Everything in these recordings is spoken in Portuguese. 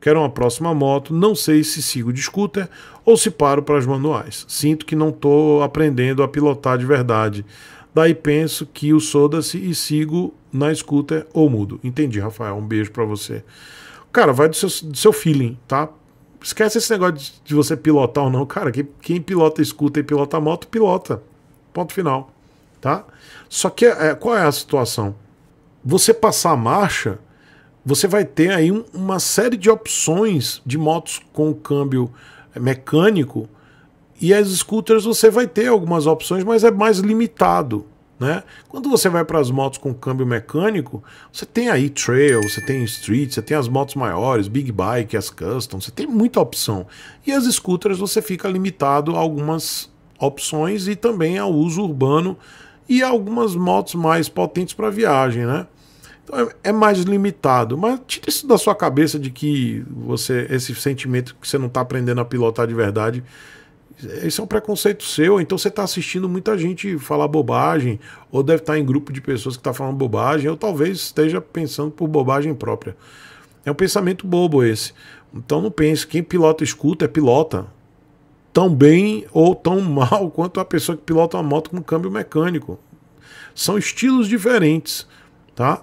Quero uma próxima moto, não sei se sigo de scooter ou se paro para as manuais. Sinto que não estou aprendendo a pilotar de verdade. Daí penso que o soda-se e sigo na scooter ou mudo. Entendi, Rafael. Um beijo para você. Cara, vai do seu, do seu feeling, tá? Esquece esse negócio de, de você pilotar ou não. Cara, quem, quem pilota scooter e pilota moto, pilota. Ponto final, tá? Só que é, qual é a situação? Você passar a marcha você vai ter aí um, uma série de opções de motos com câmbio eh, mecânico e as scooters você vai ter algumas opções, mas é mais limitado. Né? Quando você vai para as motos com câmbio mecânico, você tem aí trail, você tem street, você tem as motos maiores, big bike, as custom, você tem muita opção. E as scooters você fica limitado a algumas opções e também ao uso urbano e algumas motos mais potentes para viagem, né? Então, é, é mais limitado, mas tira isso da sua cabeça de que você esse sentimento que você não está aprendendo a pilotar de verdade. esse é um preconceito seu, então você está assistindo muita gente falar bobagem, ou deve estar tá em grupo de pessoas que está falando bobagem, ou talvez esteja pensando por bobagem própria. É um pensamento bobo esse. Então não pense, quem pilota escuta é pilota. Tão bem ou tão mal quanto a pessoa que pilota uma moto com câmbio mecânico. São estilos diferentes, tá?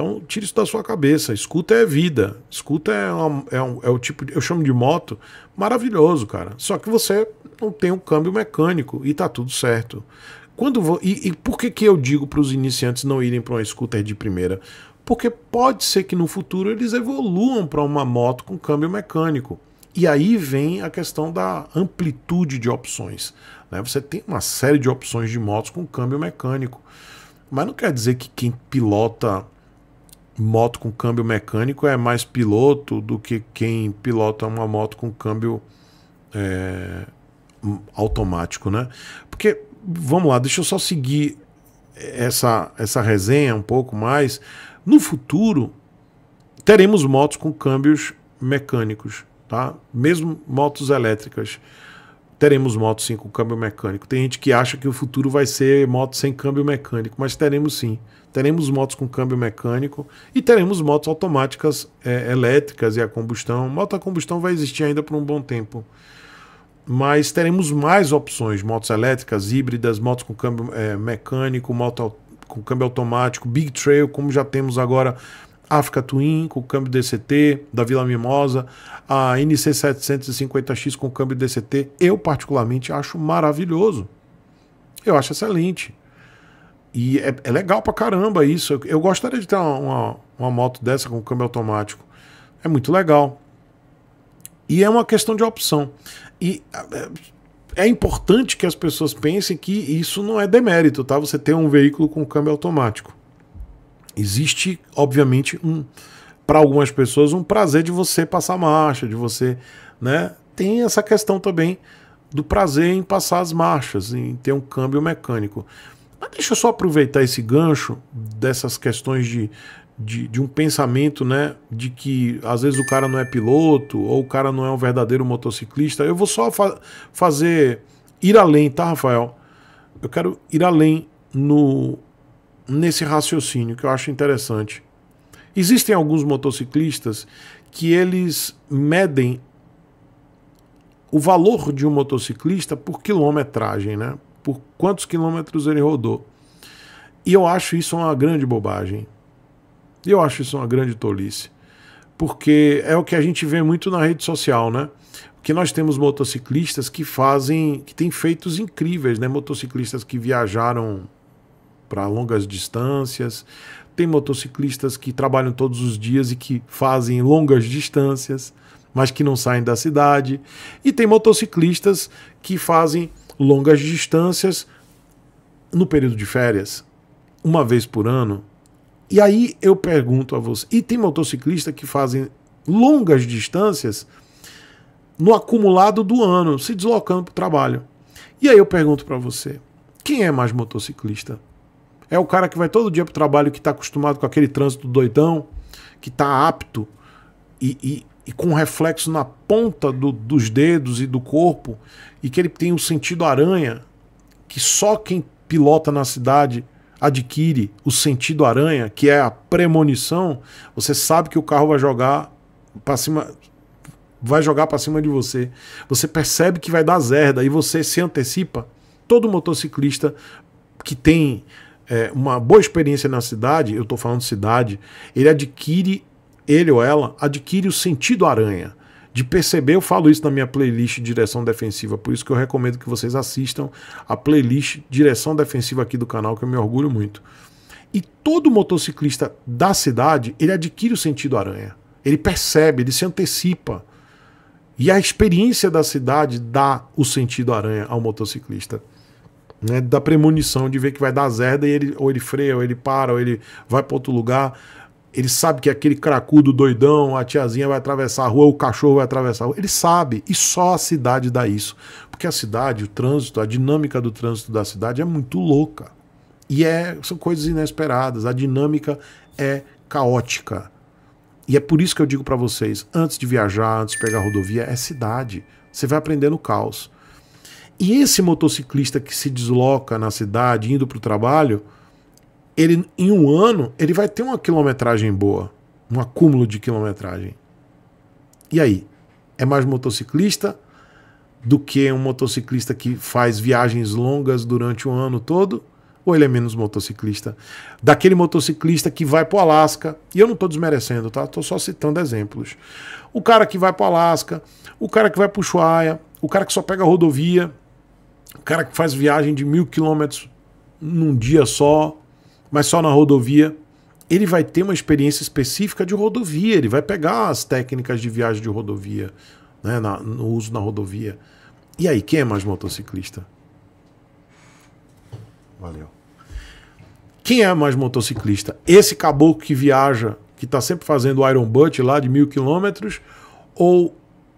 Então, tira isso da sua cabeça. Escuta é vida. Escuta é, uma, é, um, é o tipo. De, eu chamo de moto. Maravilhoso, cara. Só que você não tem um câmbio mecânico e tá tudo certo. Quando vou, e, e por que, que eu digo para os iniciantes não irem para uma scooter de primeira? Porque pode ser que no futuro eles evoluam para uma moto com câmbio mecânico. E aí vem a questão da amplitude de opções. Né? Você tem uma série de opções de motos com câmbio mecânico. Mas não quer dizer que quem pilota moto com câmbio mecânico é mais piloto do que quem pilota uma moto com câmbio é, automático, né? Porque, vamos lá, deixa eu só seguir essa, essa resenha um pouco mais. No futuro, teremos motos com câmbios mecânicos, tá? Mesmo motos elétricas teremos moto sim com câmbio mecânico. Tem gente que acha que o futuro vai ser moto sem câmbio mecânico, mas teremos sim. Teremos motos com câmbio mecânico e teremos motos automáticas é, elétricas e a combustão. Moto a combustão vai existir ainda por um bom tempo. Mas teremos mais opções: motos elétricas, híbridas, motos com câmbio é, mecânico, moto com câmbio automático, Big Trail, como já temos agora Africa Twin com câmbio DCT da Vila Mimosa, a NC750X com câmbio DCT, eu particularmente acho maravilhoso. Eu acho excelente. E é, é legal pra caramba isso. Eu, eu gostaria de ter uma, uma, uma, moto dessa com câmbio automático. É muito legal. E é uma questão de opção. E é, é importante que as pessoas pensem que isso não é demérito, tá? Você ter um veículo com câmbio automático Existe, obviamente, um para algumas pessoas um prazer de você passar marcha, de você, né? Tem essa questão também do prazer em passar as marchas, em ter um câmbio mecânico. Mas deixa eu só aproveitar esse gancho dessas questões de, de, de, um pensamento, né? De que às vezes o cara não é piloto ou o cara não é um verdadeiro motociclista. Eu vou só fa fazer. ir além, tá, Rafael? Eu quero ir além no, nesse raciocínio que eu acho interessante. Existem alguns motociclistas que eles medem o valor de um motociclista por quilometragem, né? Por quantos quilômetros ele rodou. E eu acho isso uma grande bobagem. Eu acho isso uma grande tolice. Porque é o que a gente vê muito na rede social, né? que nós temos motociclistas que fazem, que têm feitos incríveis, né? Motociclistas que viajaram para longas distâncias. Tem motociclistas que trabalham todos os dias e que fazem longas distâncias, mas que não saem da cidade. E tem motociclistas que fazem longas distâncias no período de férias, uma vez por ano. E aí eu pergunto a você, e tem motociclista que fazem longas distâncias no acumulado do ano, se deslocando para o trabalho. E aí eu pergunto para você, quem é mais motociclista? É o cara que vai todo dia pro trabalho, que tá acostumado com aquele trânsito doidão, que tá apto e, e, e com reflexo na ponta do, dos dedos e do corpo, e que ele tem um sentido aranha, que só quem pilota na cidade adquire o sentido aranha, que é a premonição, você sabe que o carro vai jogar para cima vai jogar para cima de você. Você percebe que vai dar zerda e você se antecipa. Todo motociclista que tem é, uma boa experiência na cidade, eu estou falando cidade, ele adquire, ele ou ela, adquire o sentido aranha. De perceber, eu falo isso na minha playlist Direção Defensiva, por isso que eu recomendo que vocês assistam a playlist Direção Defensiva aqui do canal, que eu me orgulho muito. E todo motociclista da cidade, ele adquire o sentido aranha. Ele percebe, ele se antecipa. E a experiência da cidade dá o sentido aranha ao motociclista né, da premonição, de ver que vai dar zerda e ele, ou ele freia, ou ele para, ou ele vai para outro lugar. Ele sabe que aquele cracudo doidão, a tiazinha vai atravessar a rua, o cachorro vai atravessar a rua. Ele sabe, e só a cidade dá isso. Porque a cidade, o trânsito, a dinâmica do trânsito da cidade é muito louca. E é, são coisas inesperadas, a dinâmica é caótica. E é por isso que eu digo para vocês, antes de viajar, antes de pegar a rodovia, é cidade. Você vai aprender no caos. E esse motociclista que se desloca na cidade, indo para o trabalho, ele em um ano ele vai ter uma quilometragem boa, um acúmulo de quilometragem. E aí? É mais motociclista do que um motociclista que faz viagens longas durante o ano todo? Ou ele é menos motociclista? Daquele motociclista que vai para o Alasca, e eu não estou desmerecendo, tá? Estou só citando exemplos. O cara que vai para o Alasca, o cara que vai para o Ushuaia, o cara que só pega a rodovia, o cara que faz viagem de mil quilômetros num dia só, mas só na rodovia, ele vai ter uma experiência específica de rodovia, ele vai pegar as técnicas de viagem de rodovia, né, na, no uso na rodovia. E aí, quem é mais motociclista? Valeu. Quem é mais motociclista? Esse caboclo que viaja, que está sempre fazendo o Iron Butt lá de mil quilômetros, ou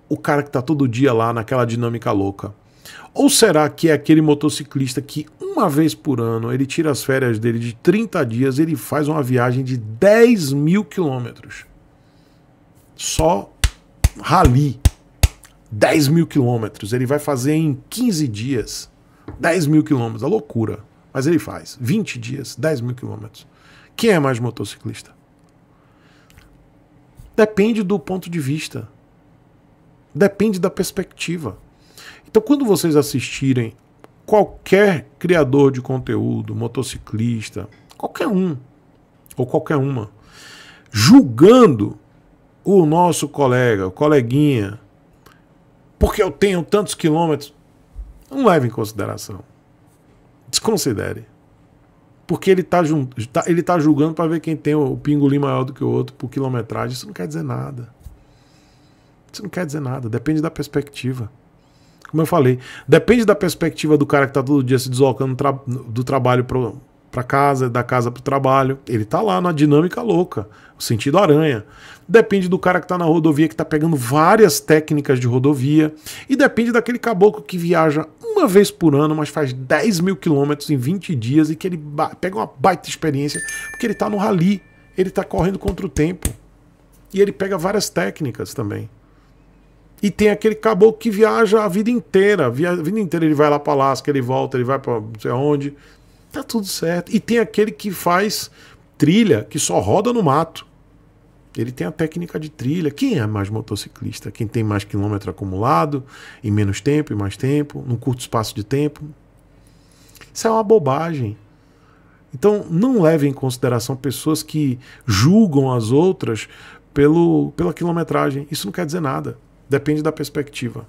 o cara que está todo dia lá naquela dinâmica louca? Ou será que é aquele motociclista que uma vez por ano ele tira as férias dele de 30 dias, ele faz uma viagem de 10 mil quilômetros? Só rali. 10 mil quilômetros. Ele vai fazer em 15 dias. 10 mil quilômetros. A é loucura. Mas ele faz. 20 dias, 10 mil quilômetros. Quem é mais motociclista? Depende do ponto de vista. Depende da perspectiva. Então, quando vocês assistirem qualquer criador de conteúdo, motociclista, qualquer um ou qualquer uma, julgando o nosso colega, o coleguinha, porque eu tenho tantos quilômetros, não leve em consideração. Desconsidere. Porque ele está tá, ele tá julgando para ver quem tem o pingolim maior do que o outro por quilometragem. Isso não quer dizer nada. Isso não quer dizer nada. Depende da perspectiva. Como eu falei, depende da perspectiva do cara que está todo dia se deslocando tra do trabalho para casa, da casa para o trabalho. Ele está lá na dinâmica louca, o sentido aranha. Depende do cara que está na rodovia, que está pegando várias técnicas de rodovia. E depende daquele caboclo que viaja uma vez por ano, mas faz 10 mil quilômetros em 20 dias e que ele pega uma baita experiência, porque ele está no rally, ele está correndo contra o tempo. E ele pega várias técnicas também. E tem aquele caboclo que viaja a vida inteira. A vida inteira ele vai lá para Alasca, ele volta, ele vai para não sei onde. Tá tudo certo. E tem aquele que faz trilha, que só roda no mato. Ele tem a técnica de trilha. Quem é mais motociclista? Quem tem mais quilômetro acumulado, em menos tempo, e mais tempo, num curto espaço de tempo? Isso é uma bobagem. Então, não leve em consideração pessoas que julgam as outras pelo, pela quilometragem. Isso não quer dizer nada. Depende da perspectiva.